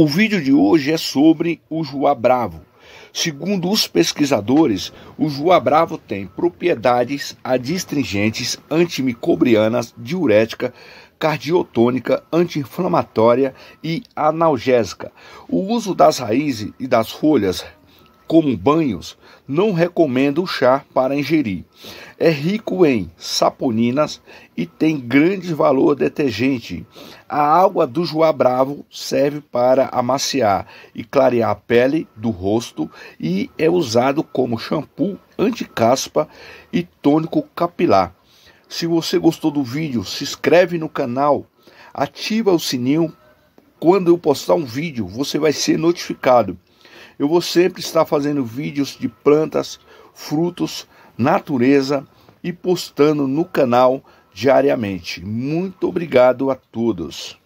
O vídeo de hoje é sobre o Juá Bravo. Segundo os pesquisadores, o Juá Bravo tem propriedades adstringentes, antimicobrianas, diurética, cardiotônica, anti-inflamatória e analgésica. O uso das raízes e das folhas como banhos, não recomendo o chá para ingerir. É rico em saponinas e tem grande valor detergente. A água do joá bravo serve para amaciar e clarear a pele do rosto e é usado como shampoo anticaspa e tônico capilar. Se você gostou do vídeo, se inscreve no canal, ativa o sininho. Quando eu postar um vídeo, você vai ser notificado. Eu vou sempre estar fazendo vídeos de plantas, frutos, natureza e postando no canal diariamente. Muito obrigado a todos.